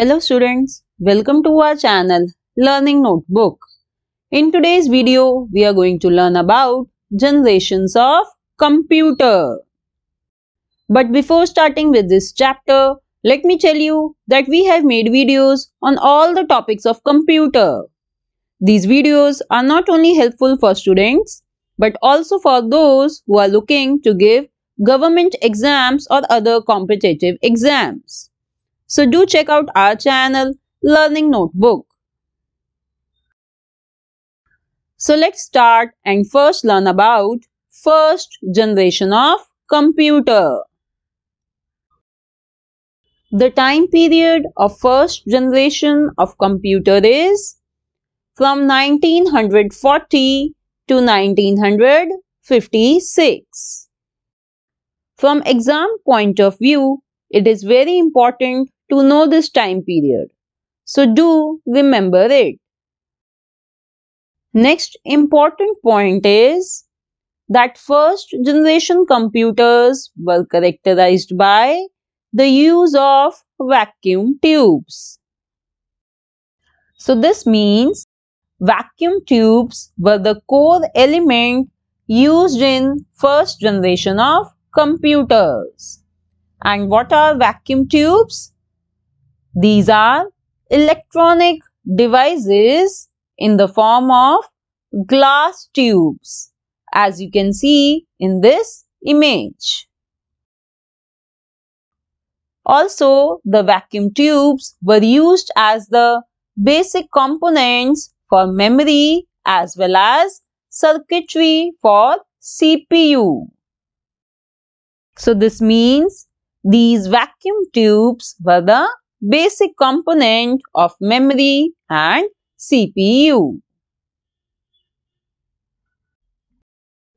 Hello students, welcome to our channel Learning Notebook. In today's video, we are going to learn about generations of computer. But before starting with this chapter, let me tell you that we have made videos on all the topics of computer. These videos are not only helpful for students, but also for those who are looking to give government exams or other competitive exams. So do check out our channel Learning Notebook. So let's start and first learn about first generation of computer. The time period of first generation of computer is from 1940 to 1956. From exam point of view, it is very important to know this time period. So do remember it. Next important point is that first generation computers were characterized by the use of vacuum tubes. So this means vacuum tubes were the core element used in first generation of computers. And what are vacuum tubes? These are electronic devices in the form of glass tubes as you can see in this image. Also, the vacuum tubes were used as the basic components for memory as well as circuitry for CPU. So, this means these vacuum tubes were the basic component of memory and CPU.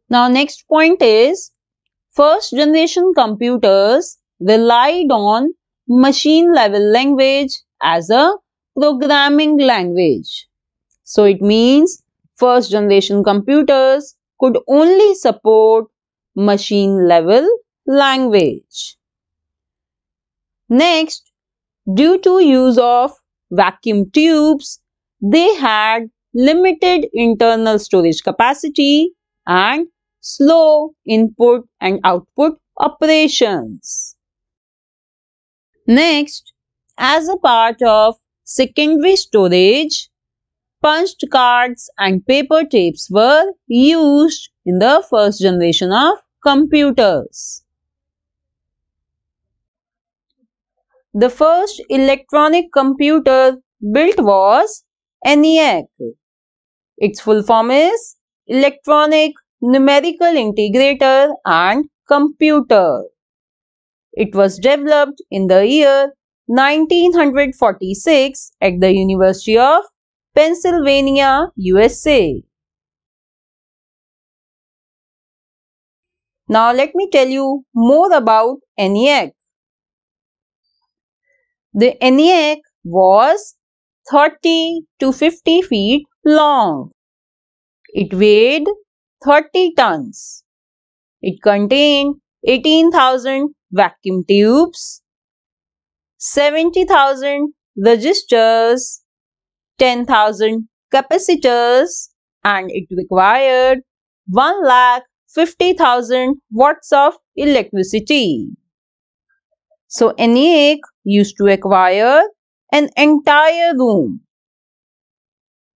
Now next point is first generation computers relied on machine level language as a programming language. So it means first generation computers could only support machine level language. Next, Due to use of vacuum tubes, they had limited internal storage capacity and slow input and output operations. Next, as a part of secondary storage, punched cards and paper tapes were used in the first generation of computers. The first electronic computer built was ENIAC. Its full form is Electronic Numerical Integrator and Computer. It was developed in the year 1946 at the University of Pennsylvania, USA. Now let me tell you more about ENIAC. The ENIAC was 30 to 50 feet long. It weighed 30 tons. It contained 18,000 vacuum tubes, 70,000 registers, 10,000 capacitors and it required 1,50,000 watts of electricity. So ENIAC used to acquire an entire room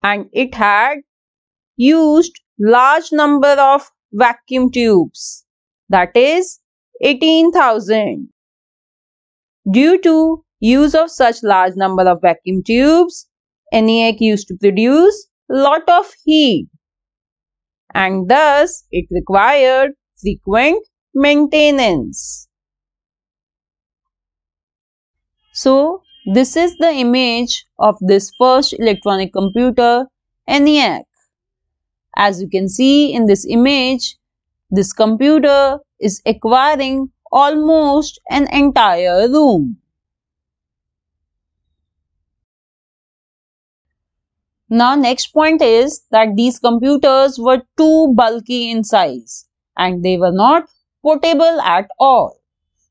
and it had used large number of vacuum tubes that is 18,000. Due to use of such large number of vacuum tubes, ENIAC used to produce lot of heat and thus it required frequent maintenance. So, this is the image of this first electronic computer, ENIAC. As you can see in this image, this computer is acquiring almost an entire room. Now next point is that these computers were too bulky in size and they were not portable at all.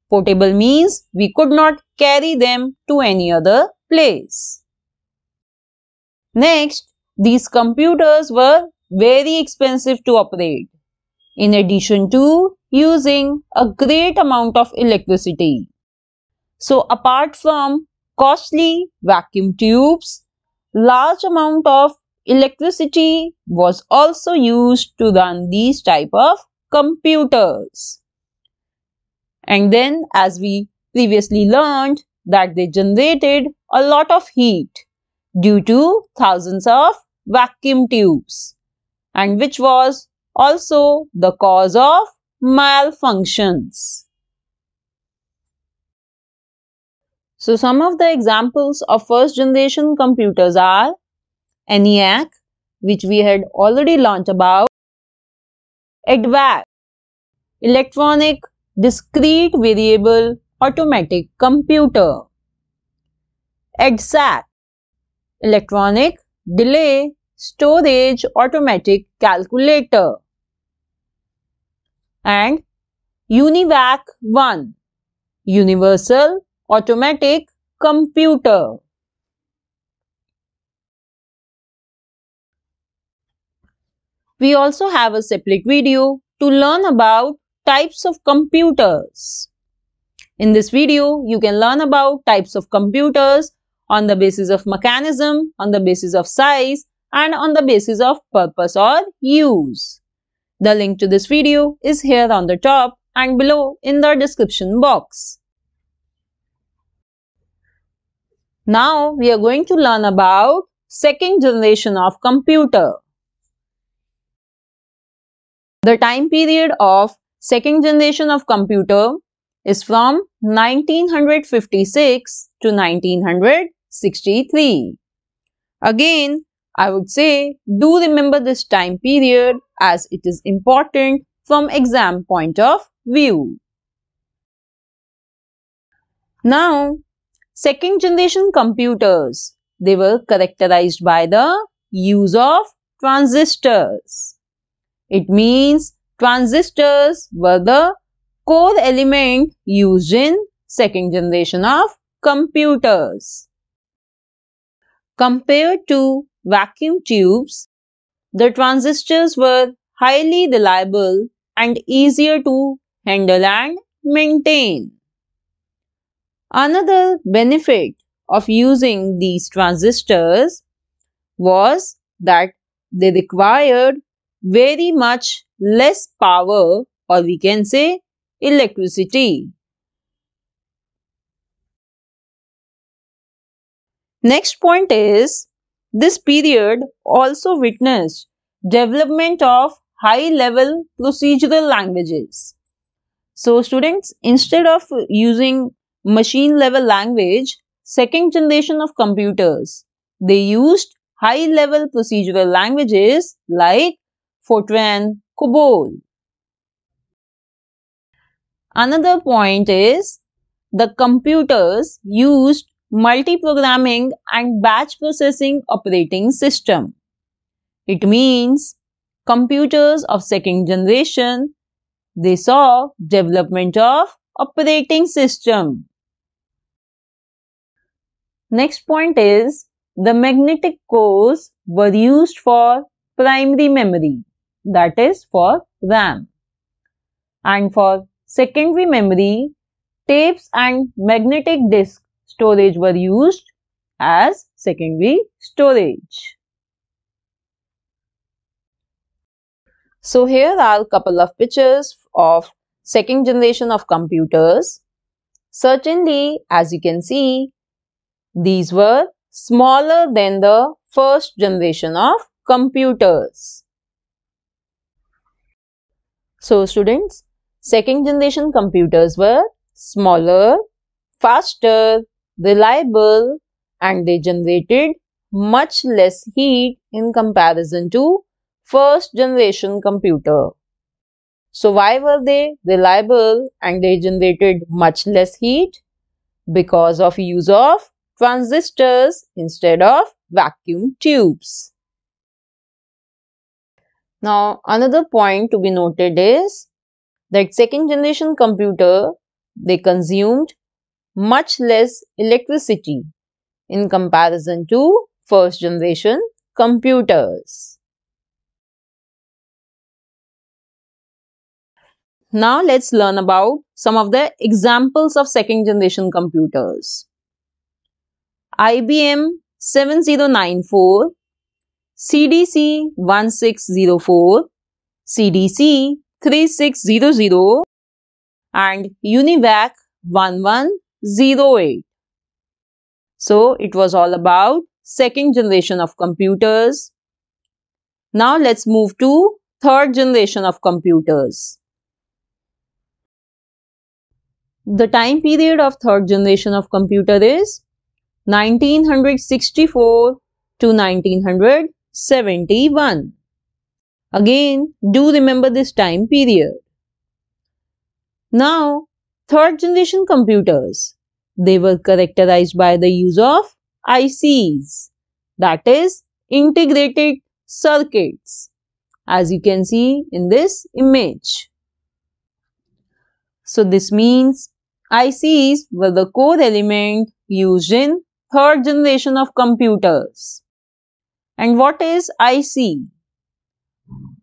Portable means we could not carry them to any other place. Next, these computers were very expensive to operate. In addition to using a great amount of electricity. So apart from costly vacuum tubes, large amount of electricity was also used to run these type of computers. And then as we previously learned that they generated a lot of heat due to thousands of vacuum tubes and which was also the cause of malfunctions. So some of the examples of first generation computers are ENIAC which we had already learnt about, EDVAC, Electronic discrete variable automatic computer, exact electronic delay storage automatic calculator and UNIVAC 1 universal automatic computer. We also have a separate video to learn about types of computers. In this video, you can learn about types of computers on the basis of mechanism, on the basis of size and on the basis of purpose or use. The link to this video is here on the top and below in the description box. Now we are going to learn about second generation of computer. The time period of second generation of computer is from 1956 to 1963. Again, I would say do remember this time period as it is important from exam point of view. Now, second generation computers, they were characterized by the use of transistors. It means Transistors were the core element used in second generation of computers. Compared to vacuum tubes, the transistors were highly reliable and easier to handle and maintain. Another benefit of using these transistors was that they required very much less power or we can say electricity. Next point is this period also witnessed development of high level procedural languages. So students instead of using machine level language second generation of computers they used high level procedural languages like Fortran, COBOL. Another point is the computers used multi-programming and batch processing operating system. It means computers of second generation, they saw development of operating system. Next point is the magnetic cores were used for primary memory that is for RAM. And for secondary memory, tapes and magnetic disk storage were used as secondary storage. So here are a couple of pictures of second generation of computers. Certainly, as you can see, these were smaller than the first generation of computers. So students, second generation computers were smaller, faster, reliable and they generated much less heat in comparison to first generation computer. So why were they reliable and they generated much less heat? Because of use of transistors instead of vacuum tubes. Now, another point to be noted is that second generation computer, they consumed much less electricity in comparison to first generation computers. Now let's learn about some of the examples of second generation computers. IBM 7094 CDC 1604, CDC 3600 and UNIVAC 1108. So it was all about second generation of computers. Now let's move to third generation of computers. The time period of third generation of computer is 1964 to 1900 71. Again, do remember this time period. Now, third generation computers. They were characterized by the use of ICs, that is, integrated circuits, as you can see in this image. So, this means ICs were the core element used in third generation of computers. And what is IC?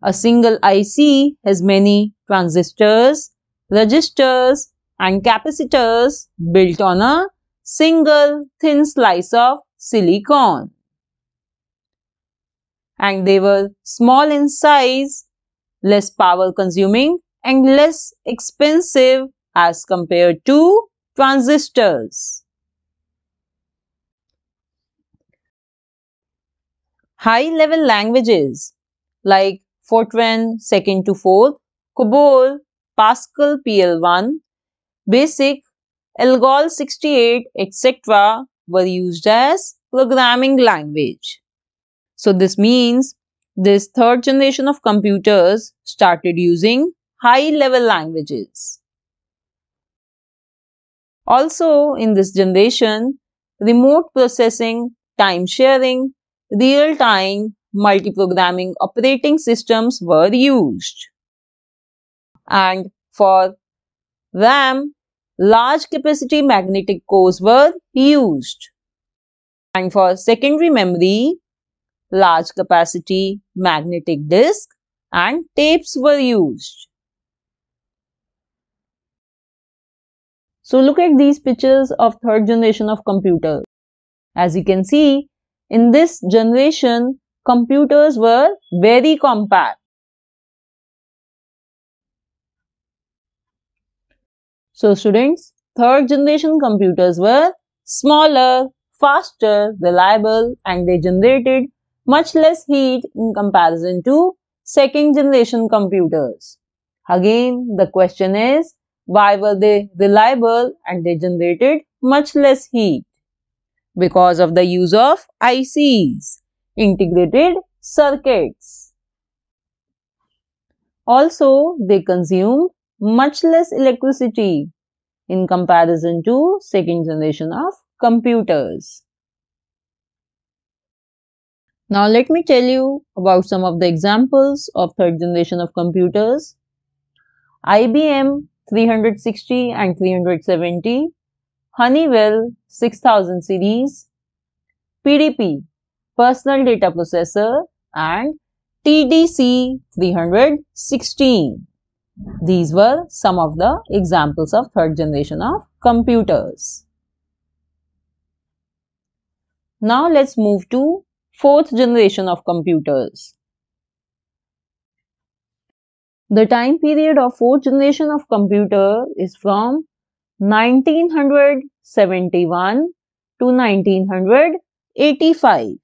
A single IC has many transistors, resistors and capacitors built on a single thin slice of silicon. And they were small in size, less power consuming and less expensive as compared to transistors. high level languages like Fortran 2nd to 4th, COBOL, Pascal PL1, BASIC, ALGOL 68, etc. were used as programming language. So this means this third generation of computers started using high level languages. Also in this generation, remote processing, time sharing, real-time multiprogramming operating systems were used. And for RAM, large capacity magnetic cores were used. And for secondary memory, large capacity magnetic disk and tapes were used. So look at these pictures of third generation of computers. As you can see, in this generation, computers were very compact. So students, third generation computers were smaller, faster, reliable and they generated much less heat in comparison to second generation computers. Again, the question is, why were they reliable and they generated much less heat? because of the use of ICs, integrated circuits. Also, they consume much less electricity in comparison to second generation of computers. Now, let me tell you about some of the examples of third generation of computers. IBM 360 and 370, Honeywell 6000 series, PDP, Personal Data Processor and TDC 316. These were some of the examples of third generation of computers. Now let's move to fourth generation of computers. The time period of fourth generation of computer is from 1971 to 1985.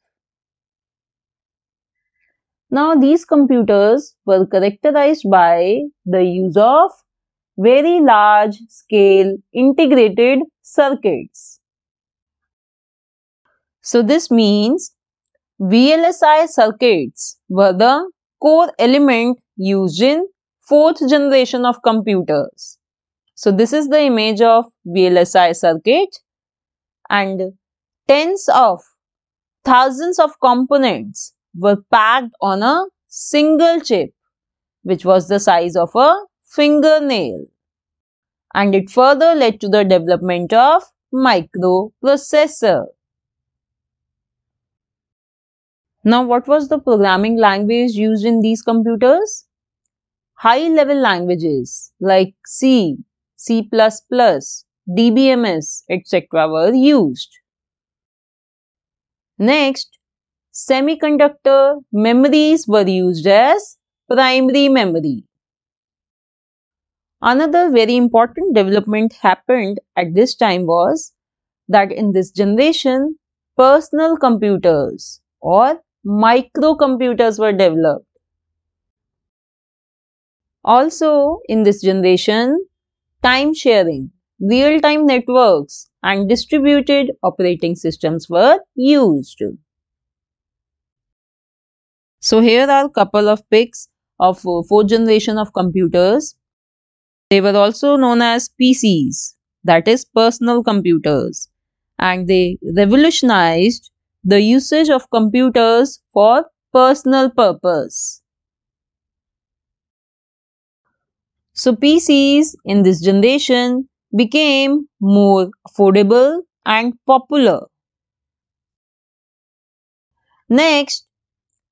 Now these computers were characterized by the use of very large scale integrated circuits. So this means VLSI circuits were the core element used in fourth generation of computers. So this is the image of VLSI circuit and tens of thousands of components were packed on a single chip which was the size of a fingernail and it further led to the development of microprocessor. Now what was the programming language used in these computers? High level languages like C, C++, DBMS, etc. were used. Next, semiconductor memories were used as primary memory. Another very important development happened at this time was that in this generation, personal computers or microcomputers were developed. Also, in this generation, time sharing, real-time networks and distributed operating systems were used. So here are a couple of pics of uh, fourth generation of computers. They were also known as PCs, that is personal computers, and they revolutionized the usage of computers for personal purpose. So PCs in this generation became more affordable and popular. Next,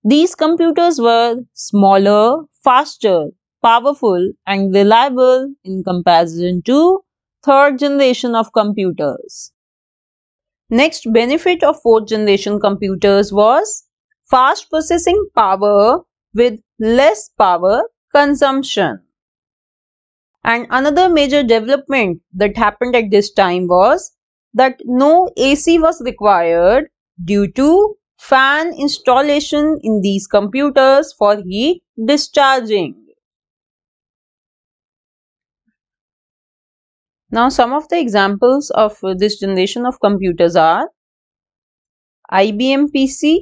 these computers were smaller, faster, powerful and reliable in comparison to third generation of computers. Next benefit of fourth generation computers was fast processing power with less power consumption. And another major development that happened at this time was that no AC was required due to fan installation in these computers for heat discharging. Now some of the examples of this generation of computers are IBM PC,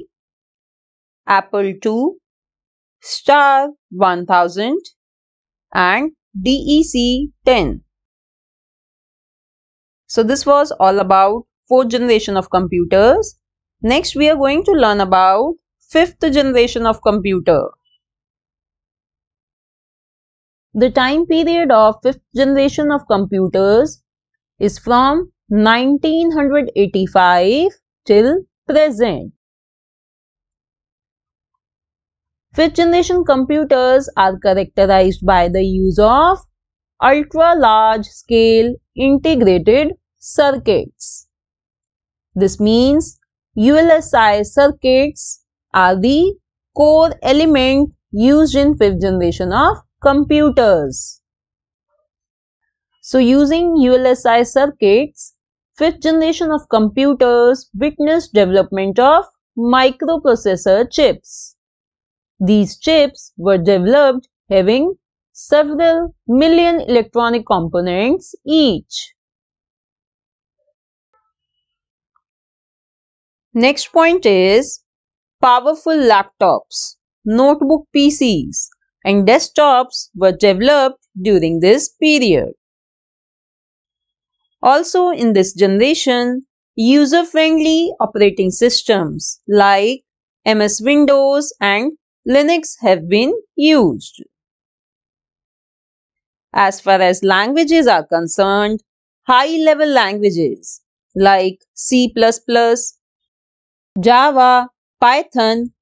Apple II, Star 1000 and DEC 10. So this was all about fourth generation of computers. Next we are going to learn about fifth generation of computer. The time period of fifth generation of computers is from 1985 till present. Fifth generation computers are characterized by the use of ultra large scale integrated circuits. This means ULSI circuits are the core element used in fifth generation of computers. So using ULSI circuits, fifth generation of computers witnessed development of microprocessor chips. These chips were developed having several million electronic components each. Next point is powerful laptops, notebook PCs and desktops were developed during this period. Also in this generation, user-friendly operating systems like MS Windows and Linux have been used. As far as languages are concerned, high-level languages like C++, Java, Python,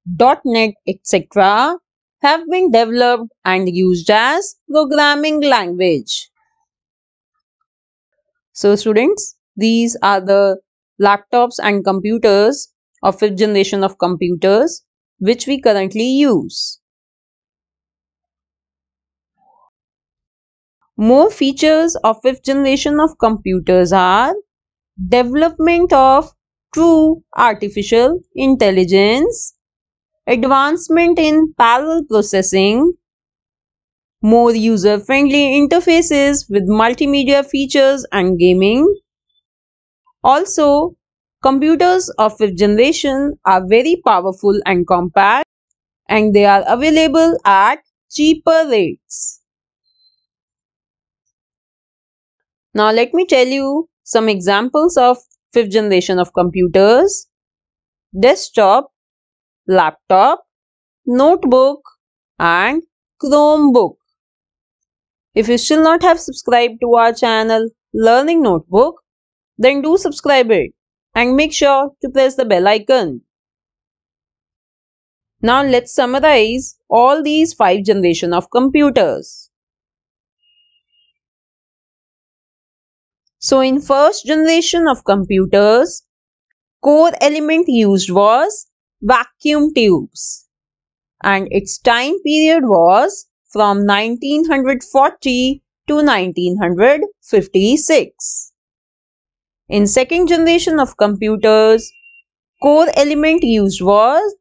.NET, etc. have been developed and used as programming language. So students, these are the laptops and computers of fifth generation of computers which we currently use. More features of fifth generation of computers are development of true artificial intelligence, advancement in parallel processing, more user-friendly interfaces with multimedia features and gaming. Also, Computers of fifth generation are very powerful and compact and they are available at cheaper rates. Now let me tell you some examples of fifth generation of computers. Desktop, laptop, notebook and Chromebook. If you still not have subscribed to our channel Learning Notebook, then do subscribe it and make sure to press the bell icon. Now let's summarize all these 5 generation of computers. So in first generation of computers, core element used was vacuum tubes and its time period was from 1940 to 1956. In second generation of computers, core element used was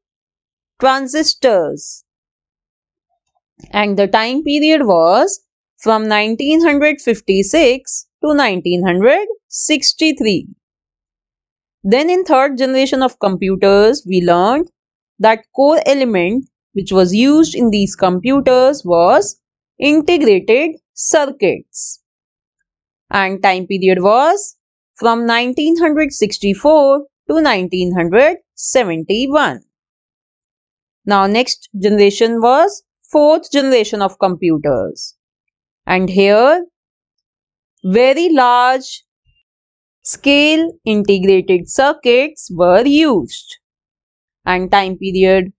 transistors and the time period was from 1956 to 1963. Then in third generation of computers, we learned that core element which was used in these computers was integrated circuits and time period was from 1964 to 1971. Now next generation was fourth generation of computers. And here very large scale integrated circuits were used. And time period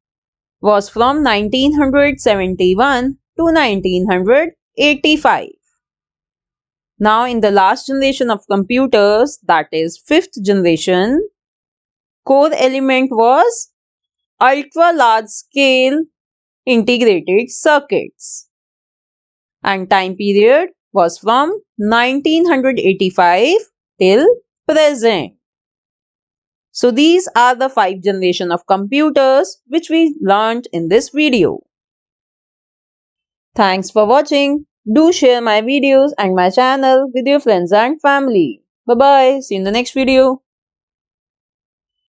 was from 1971 to 1985. Now in the last generation of computers, that is fifth generation, core element was ultra large scale integrated circuits. And time period was from 1985 till present. So these are the five generation of computers which we learnt in this video. Thanks for watching. Do share my videos and my channel with your friends and family. Bye bye. See you in the next video.